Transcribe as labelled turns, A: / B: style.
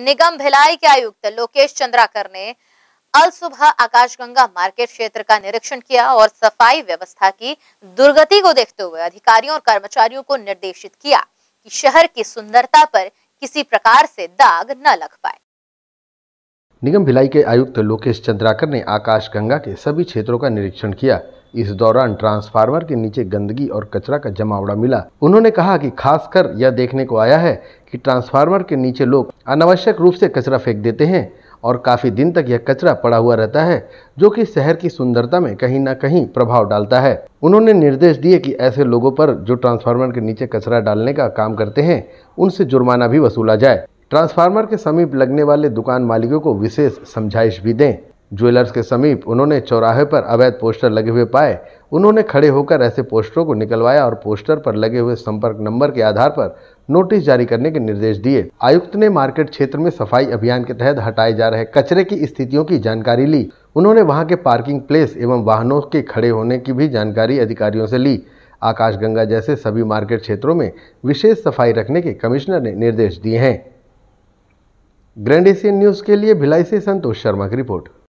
A: निगम भिलाई के आयुक्त लोकेश चंद्राकर ने अल सुबह आकाशगंगा मार्केट क्षेत्र का निरीक्षण किया और सफाई व्यवस्था की दुर्गति को देखते हुए अधिकारियों और कर्मचारियों को निर्देशित किया कि शहर की सुंदरता पर किसी प्रकार से दाग न लग पाए
B: निगम भिलाई के आयुक्त लोकेश चंद्राकर ने आकाशगंगा के सभी क्षेत्रों का निरीक्षण किया इस दौरान ट्रांसफार्मर के नीचे गंदगी और कचरा का जमावड़ा मिला उन्होंने कहा कि खासकर यह देखने को आया है कि ट्रांसफार्मर के नीचे लोग अनावश्यक रूप से कचरा फेंक देते हैं और काफ़ी दिन तक यह कचरा पड़ा हुआ रहता है जो कि शहर की सुंदरता में कहीं ना कहीं प्रभाव डालता है उन्होंने निर्देश दिए कि ऐसे लोगों पर जो ट्रांसफार्मर के नीचे कचरा डालने का काम करते हैं उनसे जुर्माना भी वसूला जाए ट्रांसफार्मर के समीप लगने वाले दुकान मालिकों को विशेष समझाइश भी दें ज्वेलर्स के समीप उन्होंने चौराहे पर अवैध पोस्टर लगे हुए पाए उन्होंने खड़े होकर ऐसे पोस्टरों को निकलवाया और पोस्टर पर लगे हुए संपर्क नंबर के आधार पर नोटिस जारी करने के निर्देश दिए आयुक्त ने मार्केट क्षेत्र में सफाई अभियान के तहत हटाए जा रहे कचरे की स्थितियों की जानकारी ली उन्होंने वहां के पार्किंग प्लेस एवं वाहनों के खड़े होने की भी जानकारी अधिकारियों से ली गंगा जैसे सभी मार्केट क्षेत्रों में विशेष सफाई रखने के कमिश्नर ने निर्देश दिए हैं ग्रैंड एशियन न्यूज़ के लिए भिलाई से संतोष शर्मा की रिपोर्ट